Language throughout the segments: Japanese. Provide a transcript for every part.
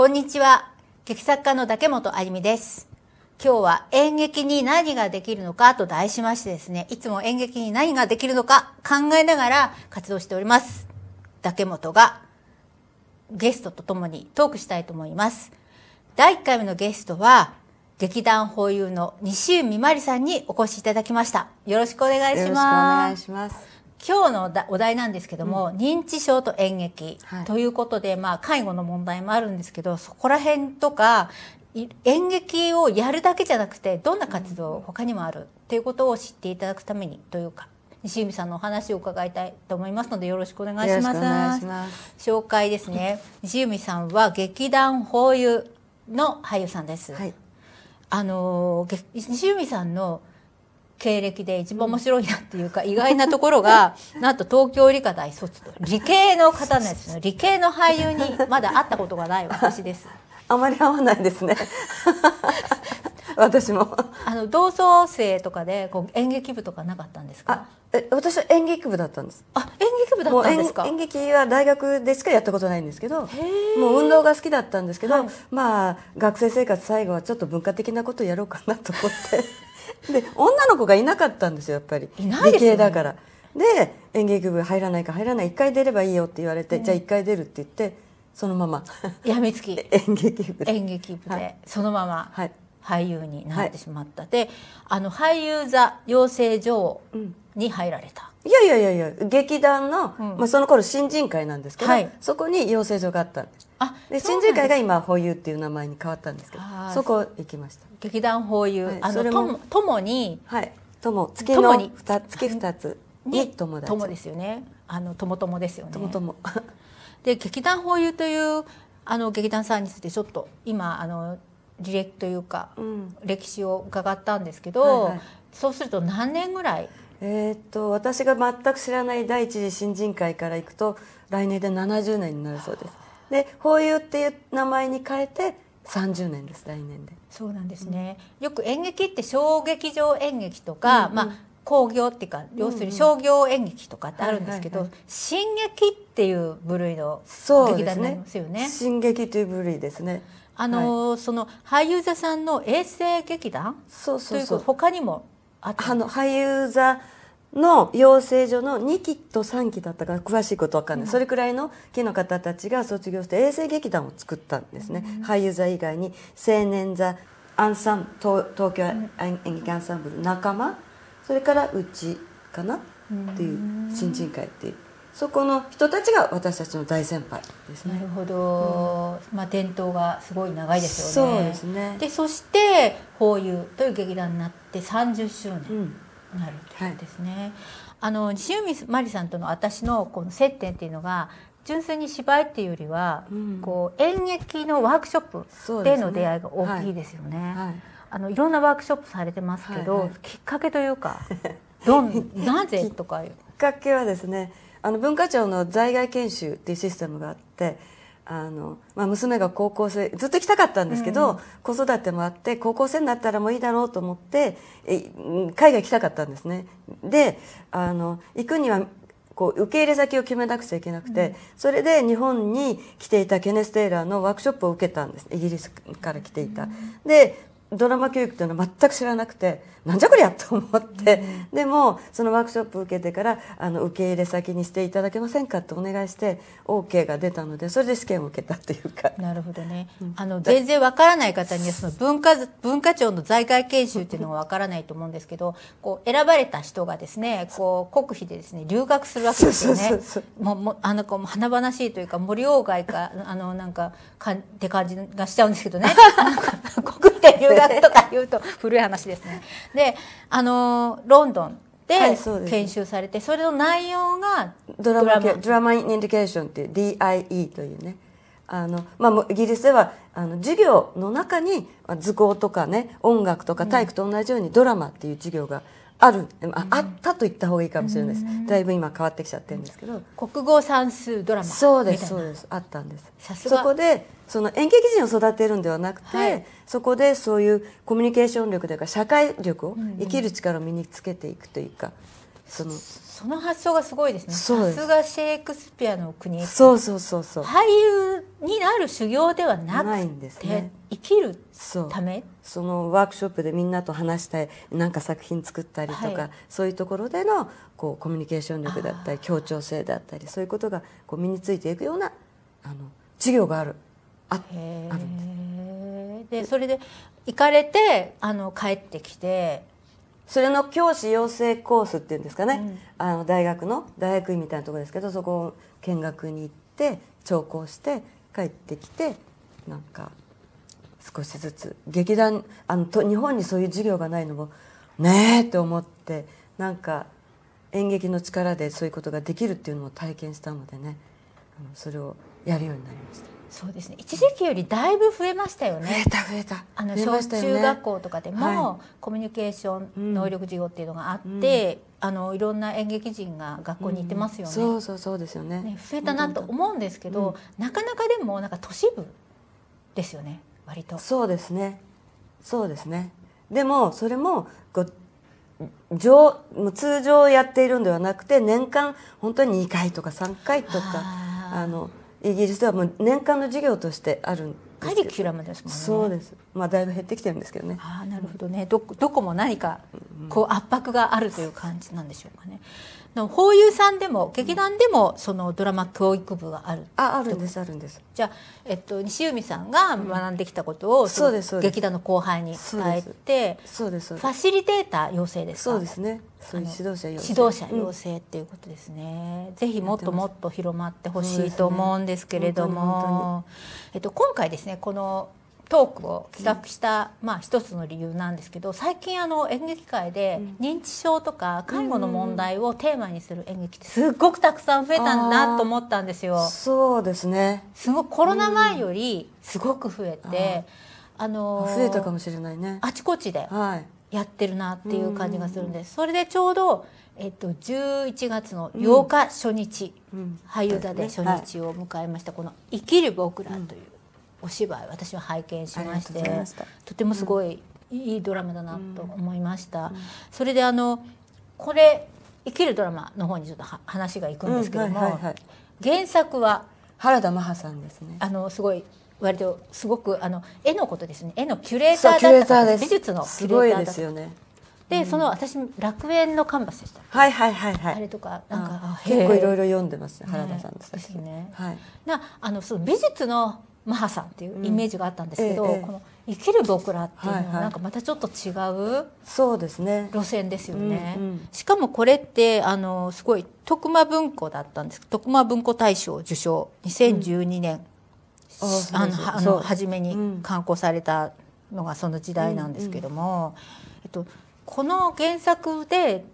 こんにちは劇作家の竹本有美です今日は演劇に何ができるのかと題しましてですねいつも演劇に何ができるのか考えながら活動しております竹本がゲストと共にトークしたいと思います第1回目のゲストは劇団保有の西海まりさんにお越しいただきましたよろしくお願いしますよろしくお願いします今日のお題なんですけども、うん、認知症と演劇ということで、はい、まあ介護の問題もあるんですけどそこら辺とか演劇をやるだけじゃなくてどんな活動他にもあるっていうことを知っていただくためにというか西海さんのお話を伺いたいと思いますのでよろしくお願いします。紹介ですね。西海さんは劇団法優の俳優さんです。はい、あの西海さんの経歴で一番面白いなっていうか、意外なところが、なんと東京理科大卒と。理系の方なんですね。理系の俳優にまだ会ったことがない私です。あまり会わないですね。私もあの同窓生とかでこう演劇部とかなかったんですかえ私は演劇部だったんですあ演劇部だったんですか演劇は大学でしかやったことないんですけどもう運動が好きだったんですけど、はい、まあ学生生活最後はちょっと文化的なことをやろうかなと思ってで女の子がいなかったんですよやっぱりいないです、ね、理系だからで演劇部入らないか入らない1回出ればいいよって言われて、うん、じゃあ1回出るって言ってそのままやみつき 演劇部で演劇部で、そのまま、俳優になってしまった、はい、であの俳優座養成所に入られた、いやいやいやいや劇団の、うん、まあ、その頃新人会なんですけど、はい、そこに養成所があったんですあで新人会が今保有っていう名前に変わったんですけどそこ行きました劇団保有、はい、あのともに、はい、とも月の2月二つに友達友ですよねあの友友ですよね友友 で劇団保有というあの劇団さんについてちょっと今あの履歴というか、うん、歴史を伺ったんですけど、はいはい、そうすると何年ぐらいえー、っと私が全く知らない第一次新人会から行くと来年で70年になるそうですでユーっていう名前に変えて30年です来年でそうなんですね、うん、よく演劇って小劇場演劇とか、うんうん、まあ工業っていうか要するに商業演劇とかってあるんですけど、うんう新劇っていう部類の劇団になりますよね、ね、新劇という部類ですねあの、はい、その俳優座さんの衛星劇団そうそうそうという他にもあの俳優座の養成所の2期と3期だったから詳しいことわかんない、それくらいの木の方たちが卒業して衛星劇団を作ったんですね、うん、俳優座以外に青年座アンサン東東京演劇アンサンブル仲間それからうちかなっていう新人会っていう。そこの人たちが私たちの大先輩ですねなるほど、うん、まあ、伝統がすごい長いですよねそうですねでそして「法友」という劇団になって30周年なるというですね、うんはい、あの西海真理さんとの私のこの接点っていうのが純粋に芝居っていうよりは、うん、こう演劇のワークショップでの出会いが大きいですよね。ねいはい、あのいろんなワークショップされてますけど、はいはい、きっかけというかどん なぜとかいう。きっかけはですねあの文化庁の在外研修っていうシステムがあってあの、まあ、娘が高校生ずっと行きたかったんですけど、うん、子育てもあって高校生になったらもういいだろうと思ってえ海外行きたかったんですね。であの行くにはこう受け入れ先を決めなくちゃいけなくて、うん、それで日本に来ていたケネス・テイラーのワークショップを受けたんですイギリスから来ていた、うん、でドラマ教育ていうのは全く知らなくてなんじゃこりゃと思って、でもそのワークショップ受けてからあの受け入れ先にしていただけませんかってお願いして OK が出たのでそれで試験を受けたっていうかなるほどね、あの全然わからない方にはその文化文化庁の在外研修っていうのがわからないと思うんですけどこう選ばれた人がですねこう国費でですね留学するわけですよね。もうもあのこう華々しいというか森鴎外かあのなんかかん、って感じがしちゃうんですけどね。国って留学とか言うと古い話ですね。であのロンドンで研修されて、はいそそれの内容がドラマドラマインディケーションっていう DIE というねあの、まあ、イギリスではあの授業の中に図工とかね音楽とか体育と同じようにドラマっていう授業がある、あ、あったと言った方がいいかもしれないです、だいぶ今変わってきちゃってるんですけど国語算数ドラマそうですそうですあったんですそこでその演劇人を育てるんではなくて、はい、そこでそういうコミュニケーション力というか社会力を、生きる力を身につけていくというか。そのその発想がすごいですねさすがシェイクスピアの国そうそうそうそう俳優になる修行ではなくて、ね、生きるためそのワークショップでみんなと話したいなんか作品作ったりとか、はい、そういうところでのこうコミュニケーション力だったり協調性だったりそういうことがこう身についていくようなあの授業があるああるんですでそれで行かれてあの帰ってきてそれの教師養成コースっていうんですかね、うん、あの大学の大学院みたいなところですけどそこを見学に行って聴講して帰ってきてなんか少しずつ劇団あのと日本にそういう授業がないのもねえって思ってなんか演劇の力でそういうことができるっていうのを体験したのでねそれをやるようになりました。そうですね一時期よりだいぶ増えましたよね増えた増えたあの、小中学校とかでも、はい、コミュニケーション能力授業っていうのがあって、うん、あのいろんな演劇人が学校に行ってますよね、うん、そうそうそうですよね、ね、増えたなと思うんですけど、うん、なかなかでもなんか都市部ですよね割とそうですねそうですねでもそれもこう常通常やっているんではなくて年間本当に2回とか3回とかあのイギリスではもう年間の授業としてあるんですカリキュラムですもんねそうです、まあ、だいぶ減ってきてるんですけどねああなるほどねどどこも何かこう圧迫があるという感じなんでしょうかね、うんの法優さんでも劇団でもそのドラマ教育部があるああるんですあるんですじゃあ、えっと、西海さんが学んできたことを、そうです劇団の後輩に伝えてそうですファシリテーター養成ですそうですねそういう指導者養成指導者養成っていうことですね、うん、ぜひもっともっと広まってほしいと思うんですけれども、えっと、今回ですねこのトークを企画した、まあ、一つの理由なんですけど最近あの演劇界で認知症とか介護の問題をテーマにする演劇ってすごくたくさん増えたんだと思ったんですよ。そうですねすごくコロナ前よりすごく増えて、あの増えたかもしれないねあちこちでやってるなっていう感じがするんです、それでちょうど、えっと、11月の8日初日、俳優座で初日を迎えました、この「生きる僕ら」という。お芝居私は拝見しましてとてもすごい、いいドラマだなと思いました。それであのこれ生きるドラマの方にちょっと話がいくんですけども、原作は原田真帆さんですね。あのすごい割とすごくあの絵のことですね絵のキュレーターだった美術のキュレーターだったですよね。で、その私楽園のカンバスでしたはいはいはいはいあれとかなんか結構いろいろ読んでます、ね、原田さんですね、はい、なあのその美術のマハさんっていうイメージがあったんですけど、うんええ、この「生きる僕ら」っていうのはなんかまたちょっと違うそうですね路線ですよね。うんうん、しかもこれってあのすごい徳間文庫だったんです徳間文庫大賞受賞2012年、うん、あのあの初めに刊行されたのがその時代なんですけども、うんうん、えっと、この原作で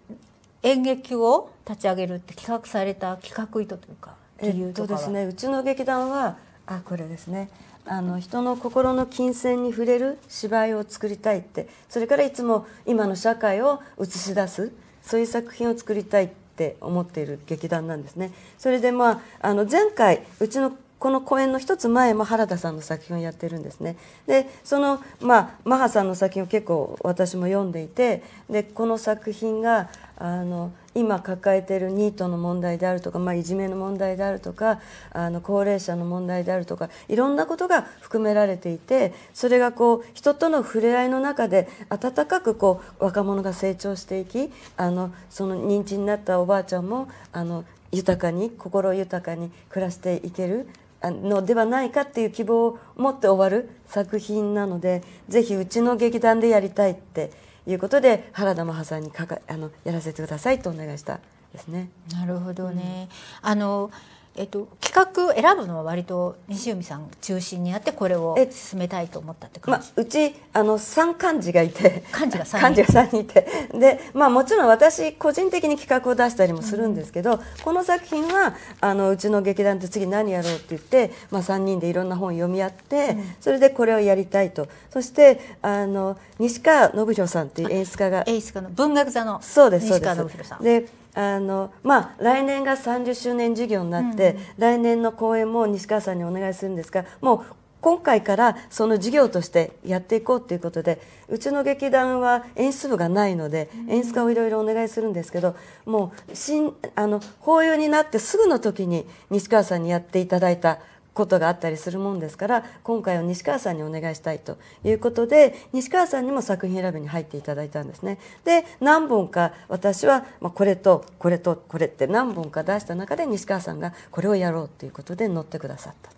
演劇を立ち上げるって企画された企画意図というか理由とかは、えっとですねうちの劇団はあこれですねあの人の心の金銭に触れる芝居を作りたいってそれからいつも今の社会を映し出すそういう作品を作りたいって思っている劇団なんですね。それで、まあ、あの前回うちのこの公演の一つ前も原田さんの作品をやってるんですねでその、まあ、マハさんの作品を結構私も読んでいてでこの作品があの今抱えているニートの問題であるとか、まあ、いじめの問題であるとかあの高齢者の問題であるとかいろんなことが含められていてそれがこう人との触れ合いの中で温かくこう若者が成長していきあのその認知になったおばあちゃんもあの豊かに心豊かに暮らしていけるのではないかっていう希望を持って終わる作品なのでぜひうちの劇団でやりたいっていうことで原田真帆さんにかかあのやらせてくださいとお願いしたですね。なるほどね、うん、あのえっと、企画選ぶのは割と西海さん中心にやってこれを進めたいと思ったって感じ、まあ、うちあの3幹事がいて幹事が3人 が3人いてで、まあ、もちろん私個人的に企画を出したりもするんですけど、うん、この作品はあのうちの劇団で次何やろうって言って、まあ、3人でいろんな本を読み合って、うん、それでこれをやりたいとそしてあの西川信弘さんっていう演出家が演出家の文学座の西川信弘さん。そうですそうですであのまあ、来年が30周年事業になって、うんうん、来年の公演も西川さんにお願いするんですがもう今回からその事業としてやっていこうということでうちの劇団は演出部がないので、うん、演出家をいろいろお願いするんですけどもう新あの法要になってすぐの時に西川さんにやっていただいたことがあったりするもんですから今回は西川さんにお願いしたいということで西川さんにも作品選びに入っていただいたんですねで何本か私は、まこれとこれとこれって何本か出した中で西川さんがこれをやろうということで乗ってくださった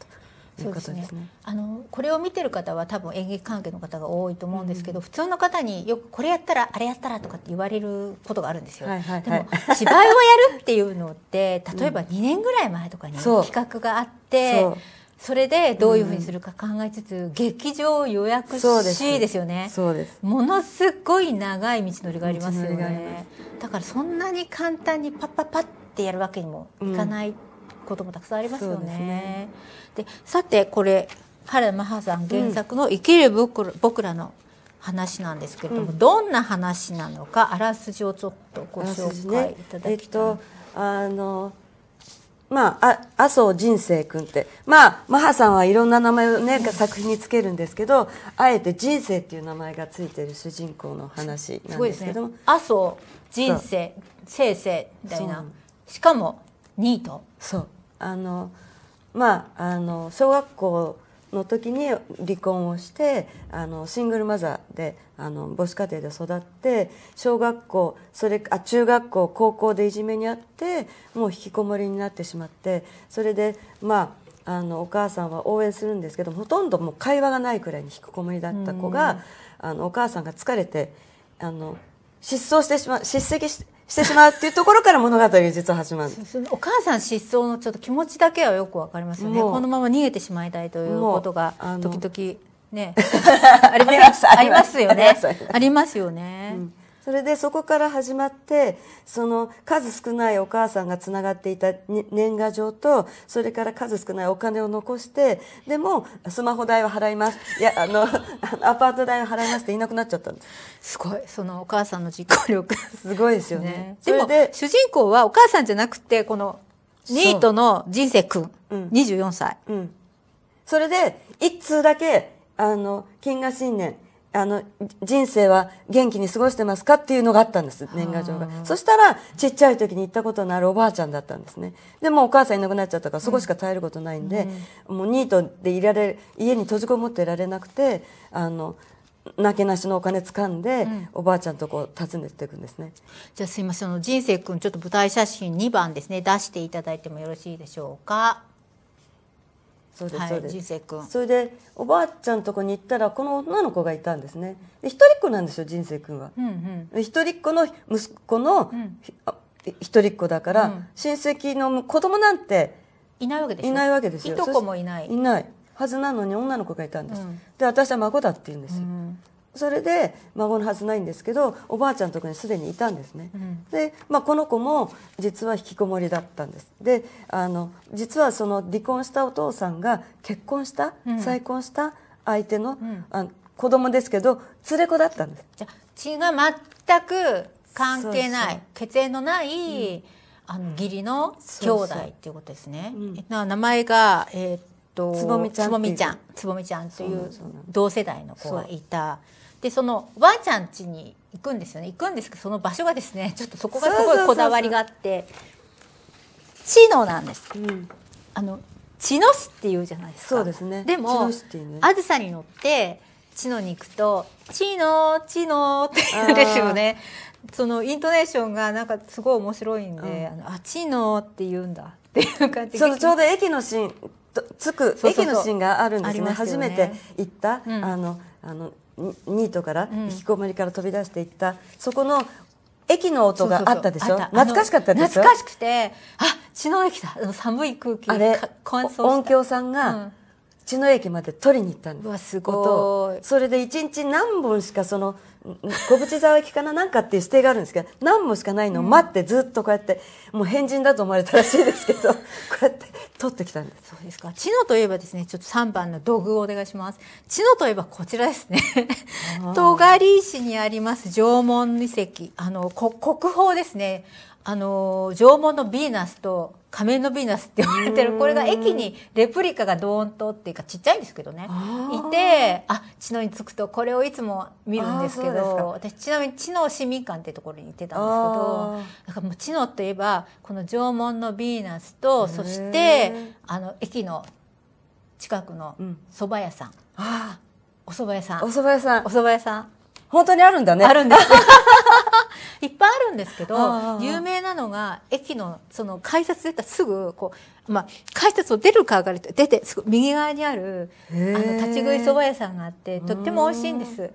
ということですね、ね、あのこれを見てる方は多分演劇関係の方が多いと思うんですけど、うん、普通の方によくこれやったらあれやったらとかって言われることがあるんですよ、はいはいはい、でも芝居をやるっていうのって例えば2年ぐらい前とかに企画があって、うん、それでどういうふうにするか考えつつ、うん、劇場予約しですよねそうですものすごい長い道のりがありますよねだからそんなに簡単にパッパッパッってやるわけにもいかない、うんこともたくさんありますよね。で、ね、さてこれ原マハさん原作の「生きる僕らの話なんですけれども、うん、どんな話なのかあらすじをちょっとご紹介いただきたい、ね、えっとあのまあ、あ麻生人生君って、まあ、マハさんはいろんな名前を、ね、作品につけるんですけどあえて人生っていう名前がついてる主人公の話なんですけどね、麻生人生生生みたいなしかもニートそうあのまああの小学校の時に離婚をしてあのシングルマザーであの母子家庭で育って小学校それあ中学校高校でいじめにあってもう引きこもりになってしまってそれでまああのお母さんは応援するんですけどほとんどもう会話がないくらいに引きこもりだった子が、あのお母さんが疲れてあの失踪してしまう叱責して。してしまうっていうところから物語実は始まるお母さん失踪のちょっと気持ちだけはよくわかりますよねこのまま逃げてしまいたいということが時々ね ありますよねありますよね、うんそれでそこから始まってその数少ないお母さんがつながっていた年賀状とそれから数少ないお金を残してでもスマホ代は払いますいやあのアパート代は払いますっていなくなっちゃったんですすごいそのお母さんの実行力すごいですよね、ね、それで主人公はお母さんじゃなくてこのニートの人生くん、うん、24歳、うん、それで一通だけあの金河新年あの人生は元気に過ごしてますかっていうのがあったんです年賀状がそしたらちっちゃい時に行ったことのあるおばあちゃんだったんですねでもお母さんいなくなっちゃったからそこしか耐えることないんで、うん、もうニートでいられ家に閉じこもっていられなくてあのなけなしのお金掴んで、うん、おばあちゃんとこう訪ねていくんですね。じゃあすいません、人生くんちょっと舞台写真2番ですね出していただいてもよろしいでしょうか。そうです、そうです人生それでおばあちゃんとこに行ったらこの女の子がいたんですね一人っ子なんですよ人生君は、うんうん、一人っ子の息子の、うん、一人っ子だから、うん、親戚の子供なんていないわけですいないわけですよいとこもいないいないはずなのに女の子がいたんです、うん、で私は孫だって言うんですよ、それで孫のはずないんですけどおばあちゃんのとこにすでにいたんですね、うん、で、まあ、この子も実は引きこもりだったんですであの実はその離婚したお父さんが結婚した、うん、再婚した相手の,、うん、あの子供ですけど連れ子だったんですじゃ血が全く関係ない血縁のない、うん、あの義理の兄弟っていうことですね、な名前が、えー、っとつぼみちゃんつぼみちゃんつぼみちゃんという同世代の子がいた。そうでそのわあちゃん家に行くんですよね行くんですけどその場所がですね ちょっとそこがすごいこだわりがあって知能なんです、うん、あの知能市っていうじゃないですかそうですねでも、あずさに乗って知能に行くと「知能知能」って言うんですよねそのイントネーションがなんかすごい面白いんで「うん、あのあ知能」って言うんだっていう感じでちょうど駅のシーン着く駅のシーンがあるんですね、ね、初めて行った、うん、あのあのニートから引きこもりから飛び出していった、そこの駅の音があったでしょう懐かしかったでし懐かしくてあ血の駅だ寒い空気あれ音響さんが、うん血の駅まで取りに行ったんですわすごいそれで1日何本しかその小淵沢駅かななんかっていう指定があるんですけど何もしかないのを待ってずっとこうやって、もう変人だと思われたらしいですけどこうやって取ってきたんですそうですか知能といえばですねちょっと3番の道具をお願いします知能といえばこちらですね戸狩市にあります縄文遺跡あの国宝ですねあの縄文のヴィーナスと仮面のヴィーナスって言われてるこれが駅にレプリカがドーンとっていうかちっちゃいんですけどねいてあ知能に着くとこれをいつも見るんですけど私ちなみに知能市民館っていうところに行ってたんですけどだからもう知能といえばこの縄文のヴィーナスとそしてあの駅の近くの蕎麦屋さん、うん、お蕎麦屋さんお蕎麦屋さんお蕎麦屋さん本当にあるんだねあるんですですけど有名なのが駅のその改札出たすぐこう、まあ、改札を出るか上がると出てすぐ右側にあるあの立ち食いそば屋さんがあってとっても美味しいんです。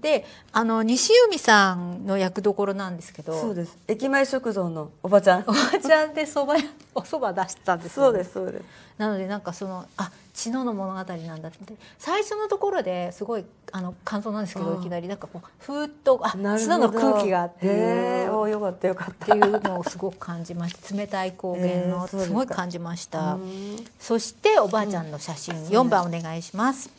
であの西海さんの役どころなんですけどそうです駅前食堂のおばちゃんおばちゃんでそばおそば出したんです、ね、そうですそうですなのでなんかそのあ知能の物語なんだって最初のところですごいあの感想なんですけどいきなりなんかこうふーっとあ知能の空気があっておよかったよかったっていうのをすごく感じました冷たい光源の すごい感じましたそしておばあちゃんの写真、うん、4番お願いします。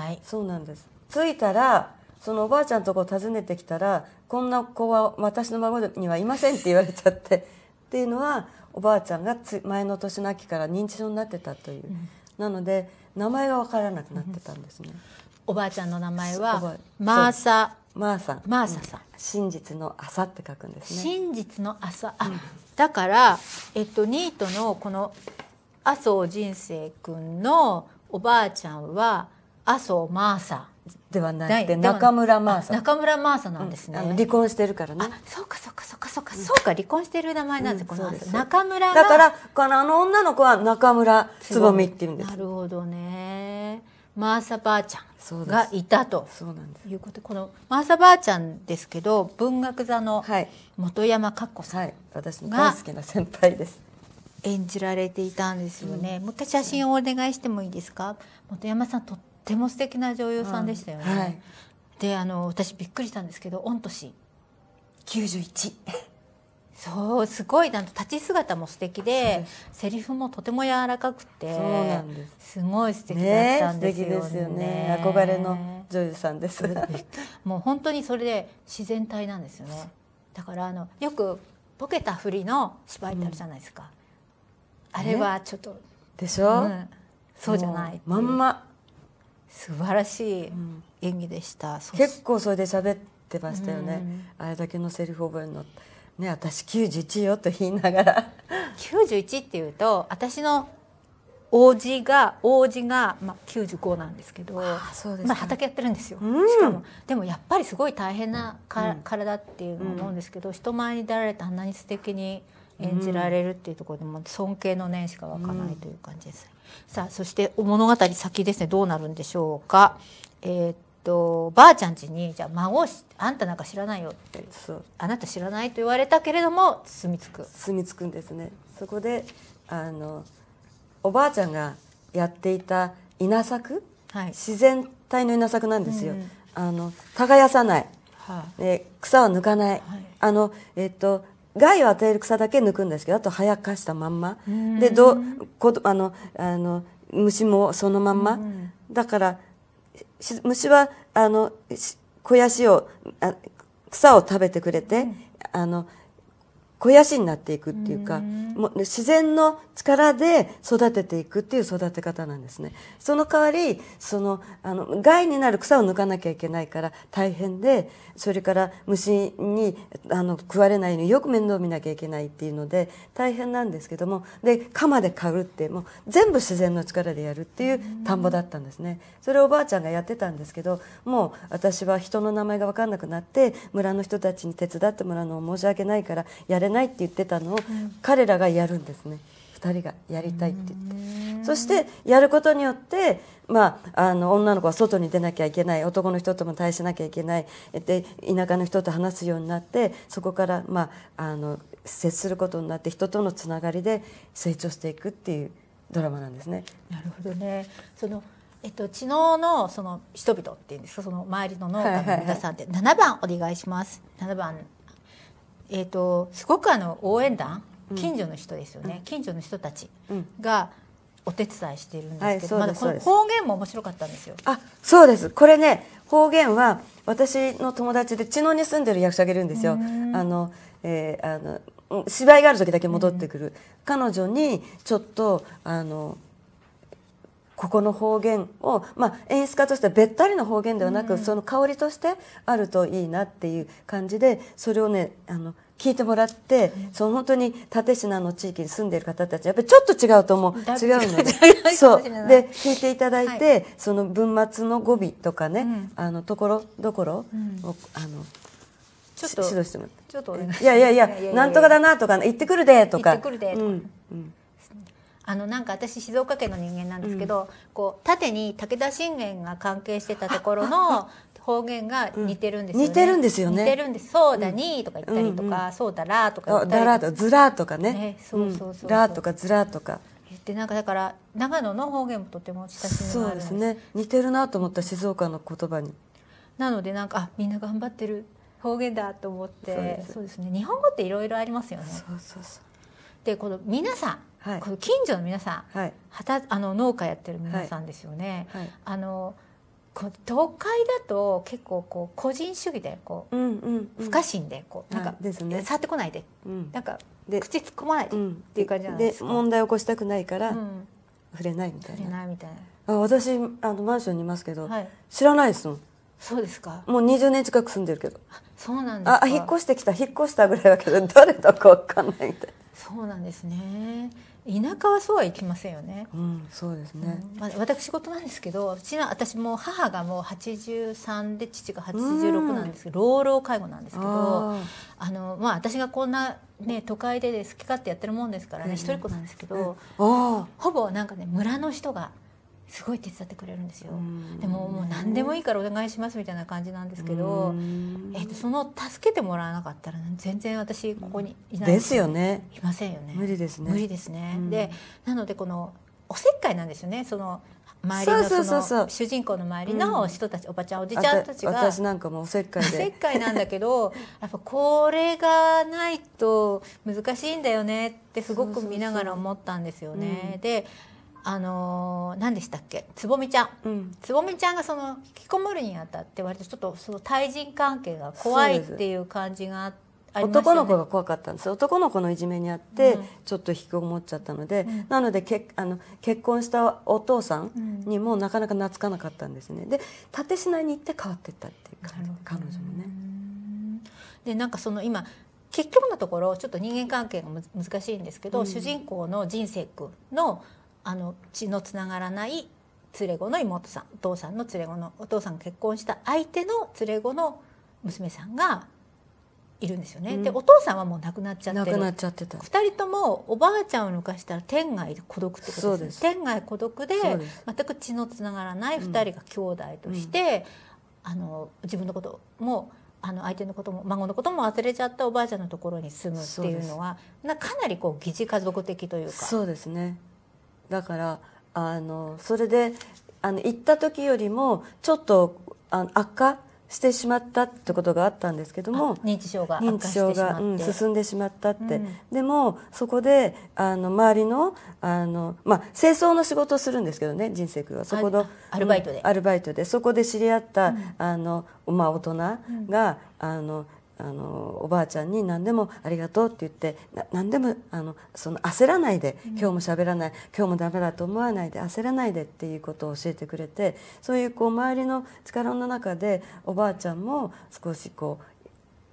はい、そうなんです着いたらそのおばあちゃんのとこ訪ねてきたら「こんな子は私の孫にはいません」って言われちゃって っていうのはおばあちゃんが前の年の秋から認知症になってたという、うん、なので名前が分からなくなってたんですね。うん、おばあちゃんの名前はマーサマーサマーサさん、真実の朝って書くんですね真実の朝あ、だからえっとニートのこの麻生人生君のおばあちゃんは麻生マーサではなくて中村マーサ中村マーサなんですね、うん、離婚してるからねそうかそうかそうかそうか、うん、そうか離婚してる名前なんです、この中村だからこのあの女の子は中村つぼみっていうんですなるほどねマーサばあちゃんがいたということでこのマーサばあちゃんですけど文学座の本山かっこさん、はい、私の大好きな先輩です演じられていたんですよね、うん、もう一回写真をお願いしてもいいですか本山さんとても素敵な女優さんでしたよね、うんはい、であの私びっくりしたんですけど御年91 そうすごいなんと立ち姿も素敵でセリフもとても柔らかくてそうなんですすごい素敵だったんですよね、ね、すよね憧れの女優さんですもう本当にそれで自然体なんですよねだからあのよくボケたふりの芝居ってあるじゃないですか、うん、あれはちょっと、ね、でしょ、うん、そうじゃないまんま素晴らしい演技でした、うん、結構それで喋ってましたよね、うん、あれだけのセリフ覚えるのね私91よと言いながら91 っていうと私の王子が王子が、まあ、95なんですけどそうです、まあ、畑やってるんですよ、うん、しかもでもやっぱりすごい大変なか、うん、体っていうのを思うんですけど、うん、人前に出られてあんなに素敵に演じられるっていうところでも尊敬の念しか湧かないという感じです、さあ、そして物語先ですね、どうなるんでしょうか。えー、っと、ばあちゃんちに、じゃあ孫あんたなんか知らないよって、あなた知らないと言われたけれども、住み着く。住み着くんですね。そこで、あの、おばあちゃんがやっていた稲作、はい、自然体の稲作なんですよ。うん、あの、耕さない。はあ、草は抜かない、はい、あのえっ、と害を与える草だけ抜くんですけどあと早かしたまんまでどこあのあの虫もそのまんま、ん、だから虫はあの肥やしを草を食べてくれて、うん、あの肥やしになっていくっていうか、もう自然の力で育てていくっていう育て方なんですね。その代わり、その、あの、害になる草を抜かなきゃいけないから大変で、それから虫に、あの、食われないようによく面倒見なきゃいけないっていうので、大変なんですけども、で、鎌で刈るって、もう全部自然の力でやるっていう田んぼだったんですね。それをおばあちゃんがやってたんですけど、もう私は人の名前がわかんなくなって、村の人たちに手伝ってもらうのを申し訳ないから、やれないって言ってたのを、彼らがやるんですね2人がやりたいって言ってそしてやることによって、まあ、あの女の子は外に出なきゃいけない男の人とも対しなきゃいけないで田舎の人と話すようになってそこから、まあ、あの接することになって人とのつながりで成長していくっていうドラマなんですね。なるほどねそのえっと、知能のその人々っていうんですかその周りの農家の皆さんで、は7番お願いします7番えーと、すごくあの応援団近所の人ですよね、うん、近所の人たちがお手伝いしているんですけど、はい、まだこの方言も面白かったんですよ。あそうですこれね方言は私の友達で知能に住んでる役者がいるんですよ。あの、えー、あの芝居がある時だけ戻ってくる、彼女にちょっとあのここの方言を、まあ、演出家としてはべったりの方言ではなく、うん、その香りとしてあるといいなっていう感じでそれをねあの聞いてもらって、うん、その本当に蓼科の地域に住んでいる方たちやっぱりちょっと違うと思う違うのでそうで聞いていただいて、はい、その文末の語尾とかね、うん、あのところどころを、あのちょっと指導してもらって。いやいやいや、なんとかだなとか、行ってくるでとか。行ってくるでとか。うん、うんあのなんか私静岡県の人間なんですけど、うん、こう縦に武田信玄が関係してたところの方言が似てるんですよね、うん、似てるんですよね似てるんです「そうだに」とか言ったりとか「うん、そうだら」とか言ったりだら」とか「ずら」とかねねそうそうそうら」とか「ずら」とか言ってなんかだから長野の方言もとても親しみがあるそうですね似てるなと思った静岡の言葉になのでなんかあみんな頑張ってる方言だと思ってそうですね日本語っていろいろありますよねそうそうそうでこの皆さんはい、この近所の皆さん、はい、あの農家やってる皆さんですよね。はい、あの都会だと結構こう個人主義でこう、うんうんうん、不可侵でこうなんか、ね、触ってこないで、うん、なんか口突っ込まないでっていう感じなんですか問題を起こしたくないから、うん、触れないみたいな。触れないみたいな私あのマンションにいますけど、知らないですもん。そうですか。もう20年近く住んでるけど。そうなんですあ、引っ越してきた、引っ越したぐらいだけど、誰だかわかんないみたいな。そうなんですね。田舎はそうはいきませんよね。うん、そうですね。まあ、私事なんですけど、うちの私も母がもう八十三で父が八十六なんですけど、老老介護なんですけど、あのまあ私がこんなね都会で好き勝手やってるもんですからね、一人っ子なんですけど、ほぼなんかね村の人が。すごい手伝ってくれるんですよでももう何でもいいからお願いしますみたいな感じなんですけど、ーえーと、その助けてもらわなかったら全然私ここにいないですよねいませんよね無理ですね無理ですね、でなのでこのおせっかいなんですよねその周りのその主人公の周りの人たち、おばちゃんおじちゃんたちが私なんかもおせっかいでおせっかいなんだけど やっぱこれがないと難しいんだよねってすごく見ながら思ったんですよね。であのー、何でしたっけつぼみちゃん、うん、つぼみちゃんがその引きこもるにあたって割とちょっとその対人関係が怖いっていう感じがあって。ね、男の子が怖かったんです男の子のいじめにあって、ちょっと引きこもっちゃったので、うん、なのでけあの結婚したお父さんにもなかなか懐かなかったんですねで蓼科に行って変わってったっていう感じ彼女もね。でなんかその今結局のところちょっと人間関係が難しいんですけど、うん、主人公の人生君のあの血のつながらない連れ子の妹さんお父さんの連れ子のお父さんが結婚した相手の連れ子の娘さんがいるんですよね、うん、でお父さんはもう亡くなっちゃってる亡人ともおばあちゃんを抜かしたら天涯孤独ってことです、ね、天涯孤独で全く血のつながらない2人が兄弟として、うん、あの自分のこともあの相手のことも孫のことも忘れちゃったおばあちゃんのところに住むっていうのはかなりこう疑似家族的というかそうですねだからあのそれであの行った時よりもちょっとあの悪化してしまったってことがあったんですけども認知症が認知症が、うん、進んでしまったって、うん、でもそこであの周りのあの、まあ、清掃の仕事をするんですけどね人生君はそこのアルバイトで、うん、アルバイトでそこで知り合った、あのまあ、大人が、あのあのおばあちゃんに何でもありがとうって言って何でもあのその焦らないで、今日も喋らない今日もダメだと思わないで焦らないでっていうことを教えてくれてそういうこう周りの力の中でおばあちゃんも少しこう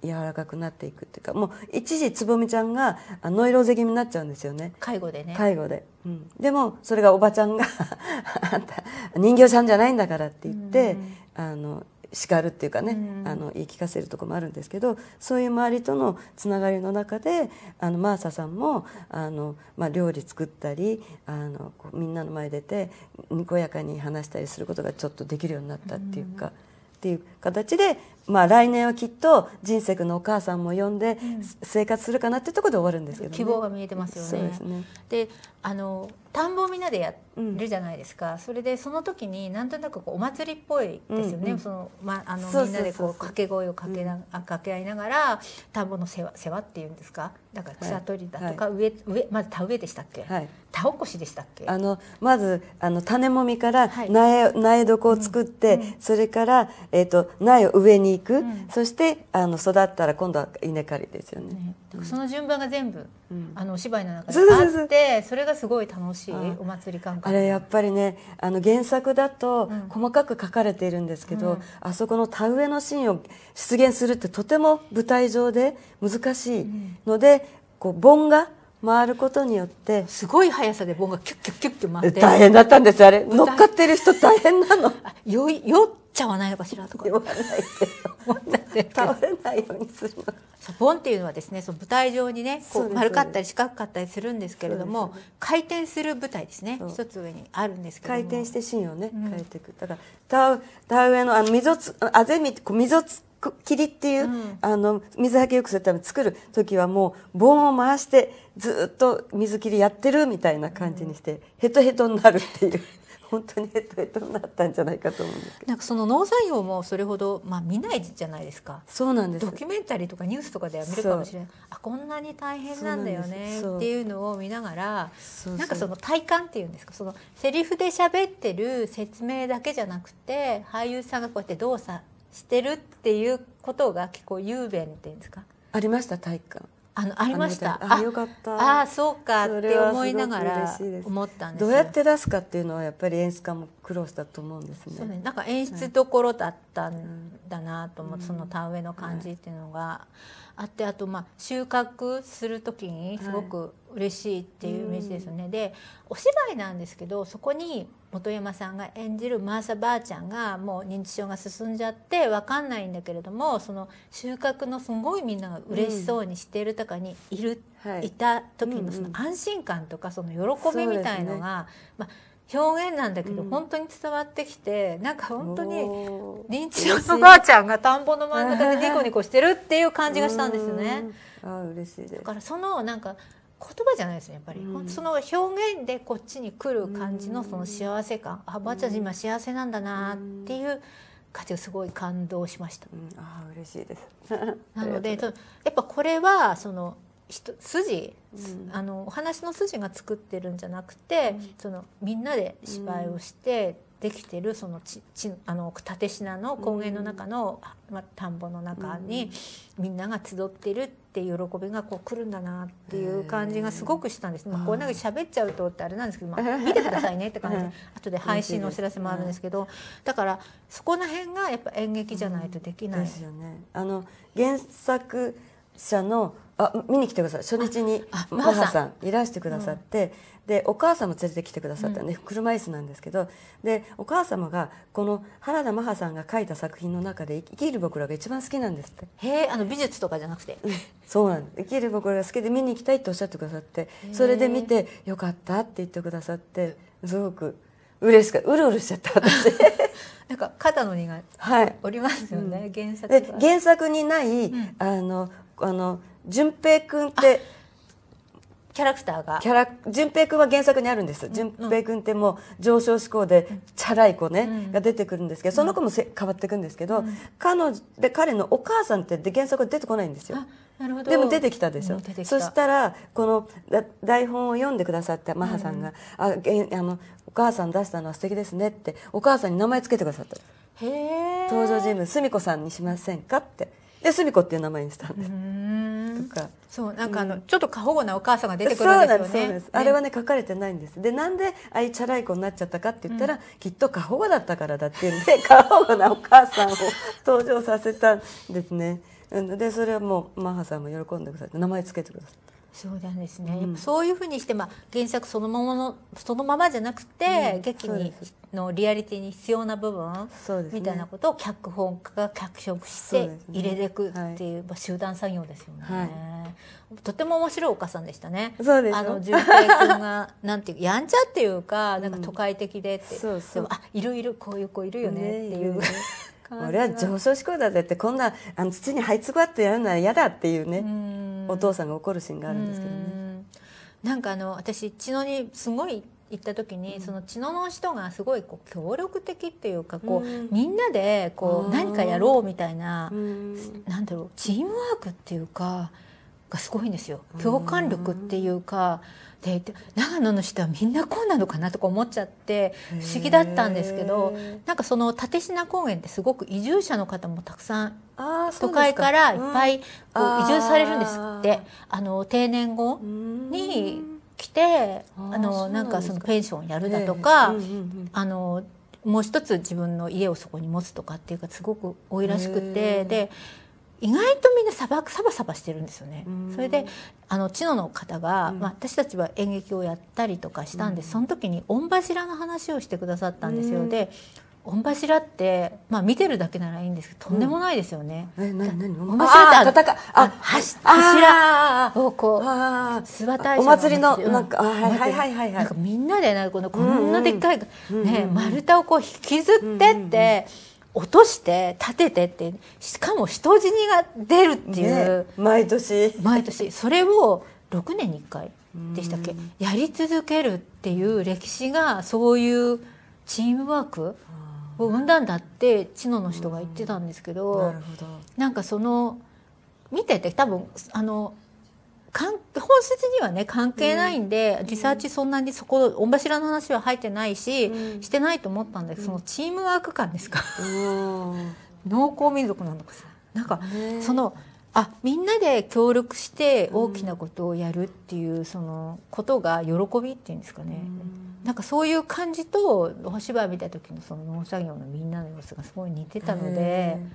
柔らかくなっていくっていうかもう一時つぼみちゃんがノイローゼ気味になっちゃうんですよね介護でね介護で、うん、でもそれがおばちゃんが「あんた人形さんじゃないんだから」って言って、うん、あの叱るっていうかね、うん、あの言い聞かせるとこもあるんですけどそういう周りとのつながりの中であのマーサさんもあの、まあ、料理作ったりあのみんなの前出てにこやかに話したりすることがちょっとできるようになったっていうか、うん、っていう形でまあ、来年はきっと人生のお母さんも呼んで、生活するかなっていうところで終わるんですけど、ね、希望が見えてますよね。そうですねであの田んぼをみんなでやるじゃないですか、うん、それでその時になんとなくこうお祭りっぽいですよね、うんうん、そのまあ、あのみんなでこう掛け声をかけな、うん、掛け合いながら田んぼの世話世話っていうんですかだから草取りだとか、はい、植えまず田植えでしたっけ、はい、田起こしでしたっけあのまずあの種もみから苗,、はい、苗床を作って、うんうん、それから、えーと、と苗を上にいく、うん、そしてあの育ったら今度は稲刈りですよね。ねその順番が全部、うん、あのお芝居の中であってそれがすごい楽しいお祭り感覚あれやっぱりねあの原作だと細かく書かれているんですけど、うん、あそこの田植えのシーンを出現するってとても舞台上で難しいので、こう盆が回ることによってすごい速さで盆がキュッキュッキュッキュッ回って大変だったんですあれ乗っかってる人大変なの酔酔っちゃわないのかしらとか。わかんないけど。倒 れないようにするボンっていうのはですね、その舞台上にね、こう丸かったり四角かったりするんですけれども、回転する舞台ですね。一つ上にあるんですけど回転して芯をね、変えていく。だから田植えのあの溝つあぜみ溝つ霧っていう、うん、あの水はけよくするために作る時はもう盆を回してずっと水切りやってるみたいな感じにして、うん、ヘトヘトになるっていう本当にヘトヘトになったんじゃないかと思うんですけどなんかその脳作用もそれほど、まあ、見ないじゃないですかそうなんですドキュメンタリーとかニュースとかでは見るかもしれないあこんなに大変なんだよねっていうのを見ながらなんかその体感っていうんですかそのセリフで喋ってる説明だけじゃなくて俳優さんがこうやって動作してるっていうことが結構雄弁っていうんですかありました体感あのありましたあよかったあそうかって思いながら思ったんですどうやって出すかっていうのはやっぱり演出家も苦労したと思うんですね、ね、なんか演出どころだったんだなと思って、はい、その田植えの感じっていうのがあって、あとまあ収穫する時にすごく嬉しいっていうイメージですよね、はい、でお芝居なんですけどそこに本山さんが演じるマーサばあちゃんがもう認知症が進んじゃって分かんないんだけれどもその収穫のすごいみんなが嬉しそうにしているとかにいる、うんはい、いた時のその安心感とかその喜びみたいのが、ね、まあ表現なんだけど、本当に伝わってきてなんか本当に認知症のばあちゃんが田んぼの真ん中でニコニコしてるっていう感じがしたんですよね。あ嬉しいですだからそのなんか言葉じゃないですねやっぱり、うん、その表現でこっちに来る感じのその幸せ感、うん、あばあちゃん今幸せなんだなっていう感じがすごい感動しました。うん、あ嬉しいです なので やっぱこれはその筋、うん、あのお話の筋が作ってるんじゃなくて、うん、そのみんなで芝居をしてできてるそのちちあの蓼科の高原の中の、うん、まあ、田んぼの中にみんなが集ってるってって喜びがこう来るんだなっていう感じがすごくしたんです、まあ、こうなんか喋っちゃうとってあれなんですけど、まあ、見てくださいねって感じで 後で配信のお知らせもあるんですけど、だからそこら辺がやっぱ演劇じゃないとできない。ですよね。あの原作者のあ見に来てください初日にマハさんいらしてくださって、うん、でお母様連れてきてくださったね、うん、車椅子なんですけどでお母様がこの原田マハさんが書いた作品の中で「生きる僕ら」が一番好きなんですってへえあの美術とかじゃなくてそうなんです生きる僕らが好きで見に行きたいっておっしゃってくださってそれで見て「よかった」って言ってくださってすごく嬉しかうるうるしちゃった私 なんか肩の荷がおりますよね、はい、原作原作にない、うん、あのあの淳平君ってキャラクターが淳平君は原作にあるんです淳、うん、平君ってもう上昇志向でチャラい子ね、うん、が出てくるんですけどその子もせ変わっていくんですけど、うん、彼ので彼のお母さんって原作は出てこないんですよ。でも出てきたでしょ、うん、そしたらこの台本を読んでくださったマハさんが「あえあのお母さん出したのは素敵ですね」ってお母さんに名前つけてくださった登場人物「すみこさんにしませんか?」ってですみこっていう名前にしたんです。とかそうなんかあの、うん、ちょっと過保護なお母さんが出てくるんですよね。そうなんです、あれはね書かれてないんです。でなんであいチャラい子になっちゃったかって言ったら、うん、きっと過保護だったからだっていうんで 過保護なお母さんを登場させたんですね。でそれはもうマハさんも喜んでくださって名前つけてください。そうなんですね、うん、そういうふうにして、まあ、原作そのままのそのままじゃなくて、うん、劇にのリアリティに必要な部分、ね、みたいなことを脚本家が脚色して入れていくっていう、まあ、集団作業ですよね、はい、とても面白いお母さんでしたね。そうですあの純平君が なんていうやんちゃっていうかなんか都会的でって、うん、であいるいるこういう子いるよねっていう。ね俺は上昇志向だぜってこんなあの土に這いつくばってやるのは嫌だっていうね。うお父さんが怒るシーンがあるんですけどね。なんかあの私血のにすごい行った時に、その知能の人がすごいこう協力的っていうかこう、うん、みんなでこう何かやろうみたいな、うなんだろうチームワークっていうかがすごいんですよ共感力っていうか、で長野の人はみんなこうなのかなとか思っちゃって不思議だったんですけどなんかその蓼科高原ってすごく移住者の方もたくさん都会からいっぱいこう移住されるんですって、あの定年後に来てあのなんかそのペンションやるだとか、あのもう一つ自分の家をそこに持つとかっていうかすごく多いらしくてで意外とみんなサバサバサバしてるんですよね。それであの知能の方が、うん、まあ、私たちは演劇をやったりとかしたんで、うん、その時に御柱の話をしてくださったんですよ。うん、で御柱って、まあ、見てるだけならいいんですけどとんでもないですよね。うん、え何何御柱ってあ柱をこう諏訪大社お祭りのなんか、はいはいはいはいなんかみんなでなんかこのこんなでっかい、うんうん、ね丸太をこう引きずってって。うんうん落として立ててってしかも人死にが出るっていう、ね、毎年毎年それを6年に1回でしたっけやり続けるっていう歴史がそういうチームワークを生んだんだって知能の人が言ってたんですけどなどなんかその見てて多分あの本質にはね関係ないんで、うん、リサーチそんなにそこ御柱の話は入ってないし、うん、してないと思ったんだけど、そのチームワーク感ですか農耕 民族なのかさなんか、そのあみんなで協力して大きなことをやるっていう、そのことが喜びっていうんですかね、うん、なんかそういう感じとお芝居見た時のその農作業のみんなの様子がすごい似てたので。うん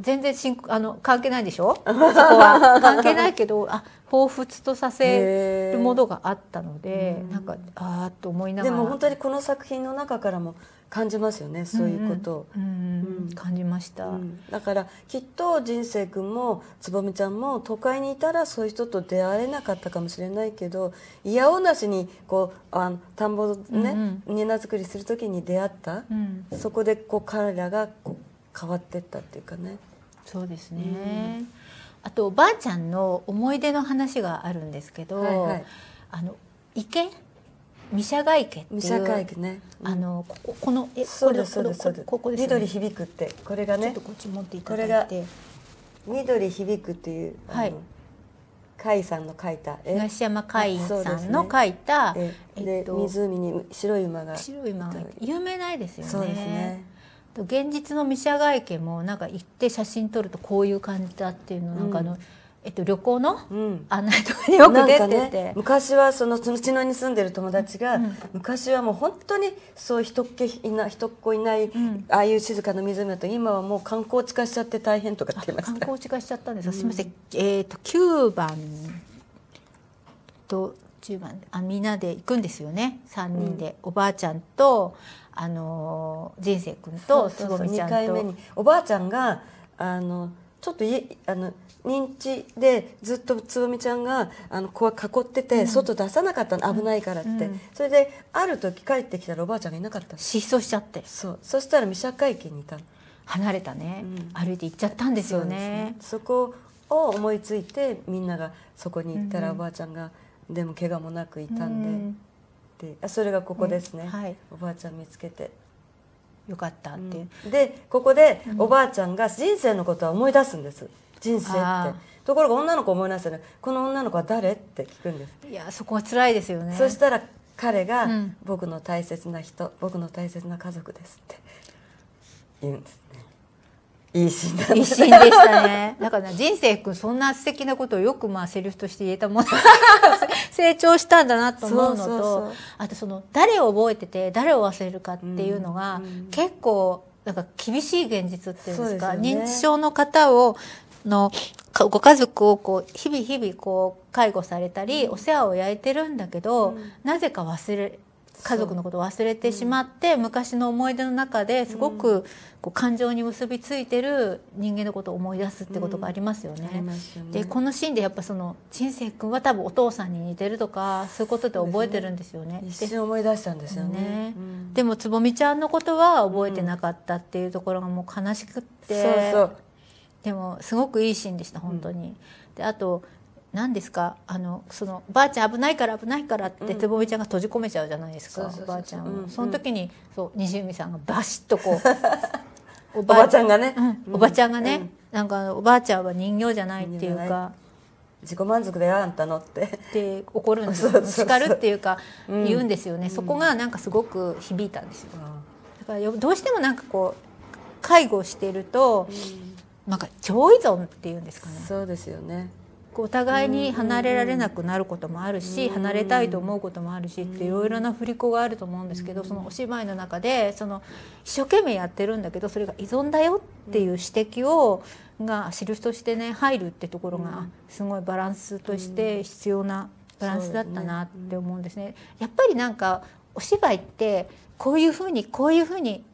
全然しんあの関係ないでしょ そこは関係ないけどあ彷彿とさせるものがあったのでなんかああと思いながらでも本当にこの作品の中からも感じますよねそういうことを、感じました、うん、だからきっと人生君もつぼみちゃんも都会にいたらそういう人と出会えなかったかもしれないけど嫌おなしにこうあ田んぼね、うんうん、作りする時に出会った、うん、そこでこう彼らがこう変わってったっていうかね。そうですね、うん、あとおばあちゃんの思い出の話があるんですけど、はいはい、あの池三社街池っていう三社街家ね、うん、あのこここのえそうですそうですここです、ね、緑響くってこれがねちょっとこっち持っていただいて緑響くっていうはい海さんの書いた東山海さんの書いた、ね、えっと、湖に白い馬が白い馬が有名ないですよね。そうですね現実の三社外見もなんか行って写真撮るとこういう感じだっていうのなんかあの、うん、えっと、旅行の案内とかによく出てて、ね、昔はそのその茅野に住んでる友達が、うん、昔はもう本当にそう人っ気いな人っ子いない、うん、ああいう静かな湖だと今はもう観光地化しちゃって大変とかって言いました観光地化しちゃったんですか、すみません、えーと、と9番と10番あみんなで行くんですよね3人で、おばあちゃんとあの人生君とつぼみちゃんと。そうそうそうおばあちゃんがあのちょっといあの認知でずっとつぼみちゃんがあの子は囲ってて、うん、外出さなかったの危ないからって、うん、それである時帰ってきたらおばあちゃんがいなかった失踪しちゃってそうそしたら三会駅にいた離れたね、うん、歩いて行っちゃったんですよね、そすね、そこを思いついてみんながそこに行ったらおばあちゃんが、でも怪我もなくいたんで。ってあそれがここですね、うんはい、おばあちゃん見つけてよかったってう、ん、でここでおばあちゃんが人生のことは思い出すんです人生ってところが女の子思い出すよねこの女の子は誰って聞くんですいやそこは辛いですよねそしたら彼が、僕の大切な人僕の大切な家族です」って言うんですいいシーンだ、いいシーンでしたね。だ から人生くんそんな素敵なことをよくまあセリフとして言えたもの 成長したんだなと思うのとあとその誰を覚えてて誰を忘れるかっていうのが、うん、結構なんか厳しい現実っていうんですか、ね、認知症の方をのご家族をこう日々日々こう介護されたり、うん、お世話を焼いてるんだけど、うん、なぜか忘れ家族のことを忘れてしまって、うん、昔の思い出の中ですごくこう感情に結びついてる人間のことを思い出すってことがありますよね。うん、よねでこのシーンでやっぱその人生君は多分お父さんに似てるとかそういうことで覚えてるんですよね。ね一瞬思い出したんですよね。ねうん、でもつぼみちゃんのことは覚えてなかったっていうところがもう悲しくって。そうそうでもすごくいいシーンでした本当に。であと何ですかあのそのばあちゃん危ないから危ないからってつぼみちゃんが閉じ込めちゃうじゃないですか、おばあちゃんを、その時にそう西海さんがバシッとこう おばあちゃんがね、おばちゃんがね、うん、なんかおばあちゃんは人形じゃないっていうか。自己満足であんたのってって怒るんですよ 叱るっていうか言うんですよね、うん、そこがなんかすごく響いたんですよ、うん、だからどうしてもなんかこう介護してると、うん、なんか超依存っていうんですかねそうですよねお互いに離れられなくなることもあるし離れたいと思うこともあるしっていろいろな振り子があると思うんですけどそのお芝居の中でその一生懸命やってるんだけどそれが依存だよっていう指摘をが印としてね入るってところがすごいバランスとして必要なバランスだったなって思うんですね。やっぱりなんかお芝居ってこういうふうにこういうふうに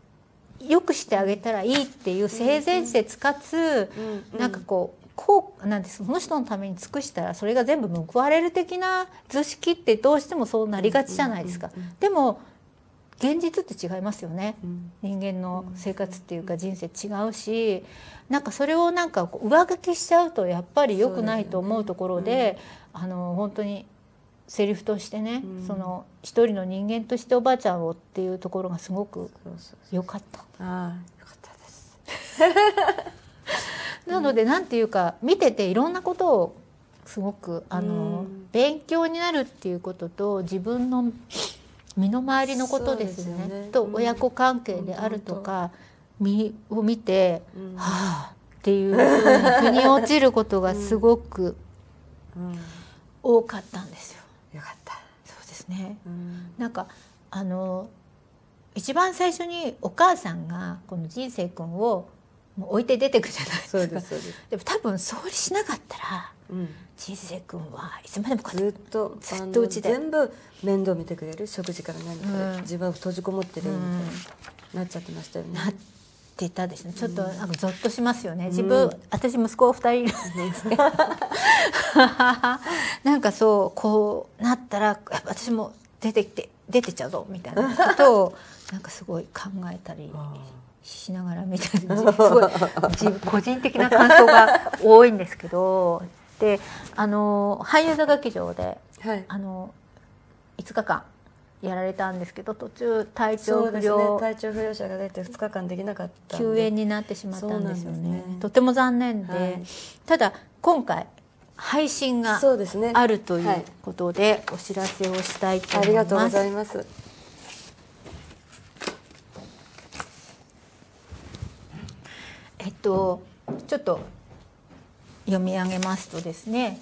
よくしてあげたらいいっていう性善説かつなんかこうこうなんですその人のために尽くしたらそれが全部報われる的な図式ってどうしてもそうなりがちじゃないですか。でも現実って違いますよね、人間の生活っていうか人生違うしなんかそれをなんか上書きしちゃうとやっぱり良くないと思うところで、ねうん、あの本当にセリフとしてね、うん、その一人の人間としておばあちゃんをっていうところがすごく良かった。ああ、良かったです。なので何ていうか見てていろんなことをすごくあの、勉強になるっていうことと自分の身の回りのことですね、ね、と親子関係であるとか、身を見て、はあっていう腑に落ちることがすごく多かったんですよ。よかったそうですね、なんかあの一番最初にお母さんがこの人生君をもう置いて出てくじゃないですかそうですそうですでも多分そうしなかったら、うん、人生君はいつまでもずっとずっとうちで全部面倒見てくれる食事から何かうん、自分は閉じこもってるみたいな、なっちゃってましたよね。なってたですねちょっとなんかゾッとしますよね、うん、自分、私息子2人いるんですけど なんかそうこうなったら私も出てきて出てちゃうぞみたいなことをなんかすごい考えたり。しながらみたいな すごい個人的な感想が多いんですけどであの俳優座劇場で、はい、あの5日間やられたんですけど途中体調不良、ね、体調不良者が出て2日間できなかった休園になってしまったんですよね、ね、とても残念で、はい、ただ今回配信があるということでお知らせをしたいと思います。い、ありがとうございますえっとちょっと読み上げますとですね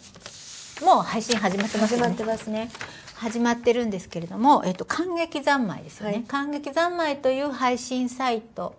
もう配信始まってますね。始まってますね始まってるんですけれども、えっと、感激三昧ですよね、はい、感激三昧という配信サイト、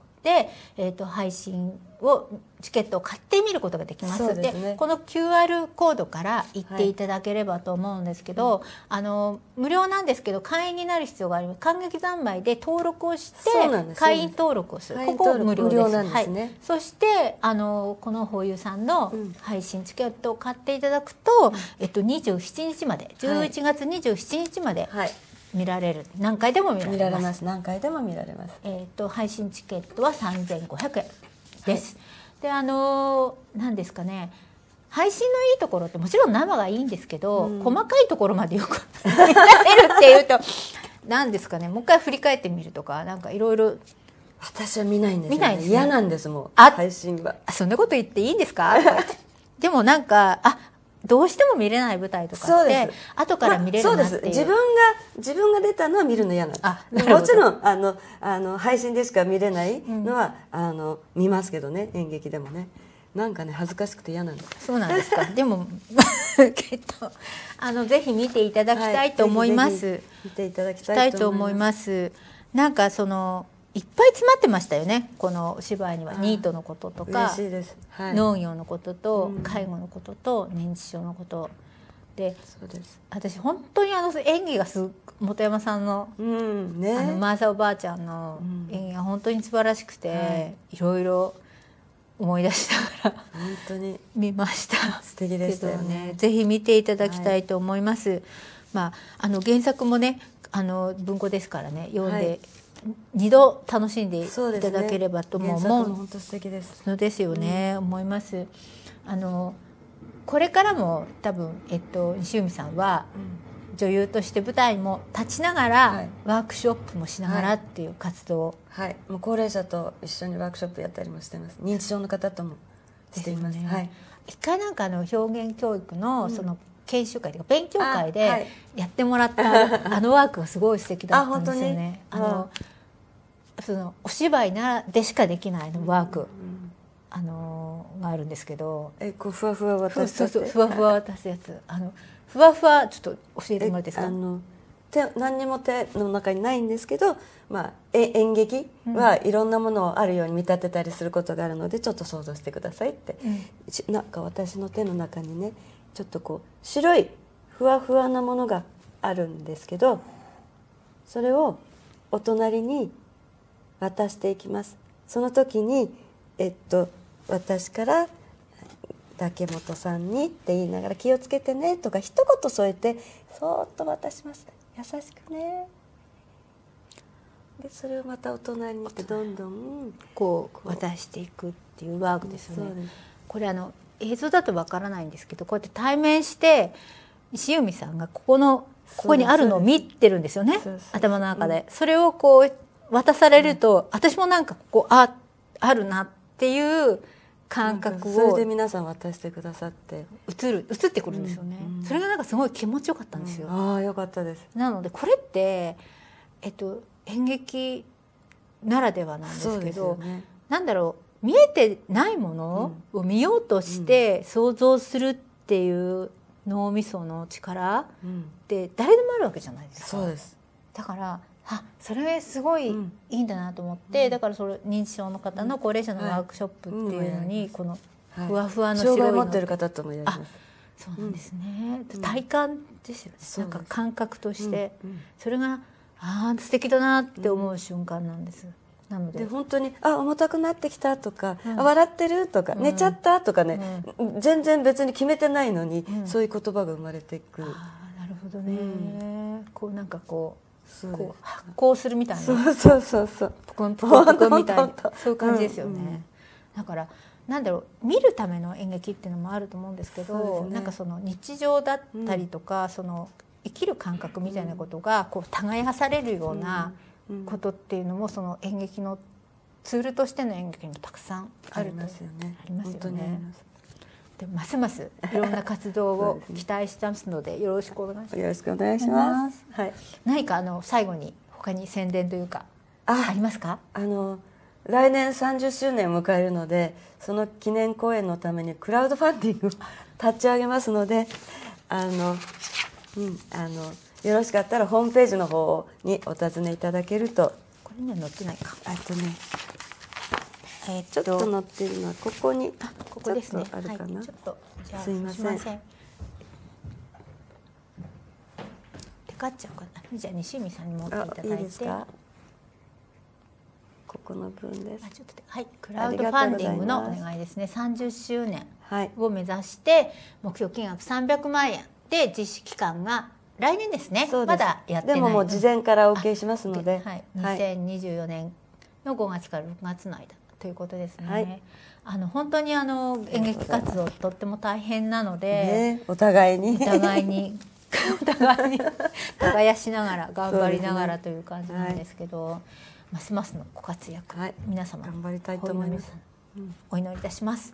えーと、配信をチケットを買ってみることができますで、ね、この QR コードから行っていただければと思うんですけど、はい、あの無料なんですけど会員になる必要があります感激三昧で登録をして会員登録をするここ無料ですね、はい、そしてあのこの保有さんの配信チケットを買っていただくと、うん、えっと、27日まで11月27日まで、はい見られる何回でも見られますられます何回でも見られます、えーと、配信チケットは3500円です、はい、であの何、ー、ですかね配信のいいところってもちろん生がいいんですけど、うん、細かいところまでよく見られるっていうと何ですかねもう一回振り返ってみるとかなんかいろいろ私は見ないんです、ね、見ない、ね、嫌なんですもん配信はそんなこと言っていいんですかでもなんかあどうしても見れない舞台とかって後から見れるなっていう、まあ、自分が自分が出たのは見るの嫌なんですもちろんあのあの配信でしか見れないのは、うん、あの見ますけどね演劇でもねなんかね恥ずかしくて嫌なんですそうなんですか でも きっとあのぜひ見ていただきたいと思います、はい、見ていただきたいと思いますなんかそのいっぱい詰まってましたよねこの芝居にはニートのこととか、農業のことと、介護のことと認知症のこと。で私本当にあの演技がす本山さんの,、あのマーサおばあちゃんの演技が本当に素晴らしくて、い、いろいろ思い出しながら本当に見ました素敵でしたよねぜひ見ていただきたいと思います、はい、まああの原作もねあの文庫ですからね読んで二度楽しんでいただければとも思う、ね、本当素敵ですのですよね、うん、思います。あのこれからも多分、えっと、西海さんは、女優として舞台も立ちながら、はい、ワークショップもしながらっていう活動はい、もう高齢者と一緒にワークショップやったりもしてます認知症の方ともしていますね、はい、一回なんかの表現教育のその研修会というか勉強会でやってもらった あのワークがすごい素敵だったんですよね。あのそのお芝居なでしかできないのワーク、あのがあるんですけどえこうふわふわ渡すふわふわ渡すやつあのふわふわちょっと教えてもらっていいですか手何にも手の中にないんですけど、まあ、え演劇はいろんなものをあるように見立てたりすることがあるので、うん、ちょっと想像してくださいって、うん、なんか私の手の中にねちょっとこう白いふわふわなものがあるんですけどそれをお隣に渡していきますその時にえっと私から竹本さんにって言いながら気をつけてねとか一言添えてそーっと渡します優しくねでそれをまた大人にってどんどんこう渡していくっていうワークですよね。これあの映像だとわからないんですけどこうやって対面して石海美さんがここのここにあるのを見てるんですよね頭の中で、うん、それをこう渡されると、うん、私もなんかここああるなっていう感覚をそれで皆さん渡してくださって映る映ってくるんですよね、うん、それがなんかすごい気持ちよかったんですよ、ああよかったですなのでこれってえっと演劇ならではなんですけどす、ね、なんだろう見えてないものを見ようとして想像するっていう脳みその力って誰でもあるわけじゃないですか。そうですだからあそれすごいいいんだなと思って、うん、だからそれ認知症の方の高齢者のワークショップっていうのに、このふわふわの白いの、はい、持ってるそうなんですね、体感ですよねなんか感覚として、うん、それがああ素敵だなって思う瞬間なんです。なので本当に「あ重たくなってきた」とか「うん、笑ってる」とか、うん「寝ちゃった」とかね、うん、全然別に決めてないのに、そういう言葉が生まれていく。あなるほどね、こうなんかこうこう発光するみたいなそうそうそうそうポコンポコンポコンみたいなそういう感じですよね、だからなんだろう見るための演劇っていうのもあると思うんですけど、ね、なんかその日常だったりとか、その生きる感覚みたいなことがこう耕されるような、うんことっていうのも、その演劇のツールとしての演劇にもたくさんあるとありますよね。でますますいろんな活動を期待してますのでよろしくお願いします。よろしくお願いします。はい。何かあの最後に他に宣伝というかありますか？あの来年三十周年を迎えるのでその記念公演のためにクラウドファンディングを立ち上げますのであの、うん、あのよろしかったらホームページの方にお尋ねいただけるとこれには載ってないかあとねえー、ちょっと載ってるのはここにここですねあるかな、ちょっとすいませんテカっちゃうかなじゃあ西見さんに持っていただいていいですかここの分です。あちょっとはい、クラウドファンディングのお願いですね。30周年を目指して、目標金額300万円で実施期間が来年ですねまだやってないでももう事前からお受けしますので、はい、2024年の5月から6月の間ということですね、はい、あの本当にあの演劇活動とっても大変なので、ね、お互いにお互いに お互いに耕しながら頑張りながらという感じなんですけど、ねはい、ますますのご活躍、はい、皆様頑張りたいと思います、お祈りいたします、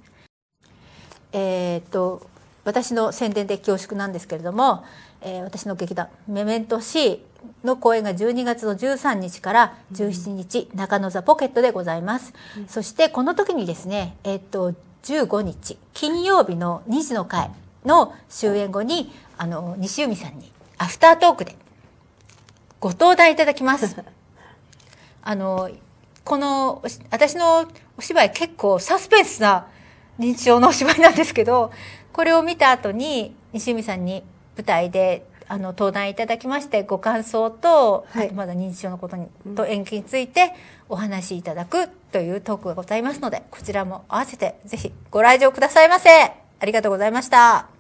えー、っと私の宣伝で恐縮なんですけれども、えー、私の劇団「メメントシーの公演が12月の13日から17日、うん、中野座ポケットでございます、うん、そしてこの時にですねえっ、と15日金曜日の2時の会の終演後にあの西海さんにアフタートークでご登壇いただきます あのこの私のお芝居結構サスペンスな認知症のお芝居なんですけどこれを見た後に西海さんに舞台であの登壇いただきましてご感想と,、はい、とまだ認知症のことに、と延期についてお話しいただくというトークがございますのでこちらも合わせてぜひご来場くださいませありがとうございました。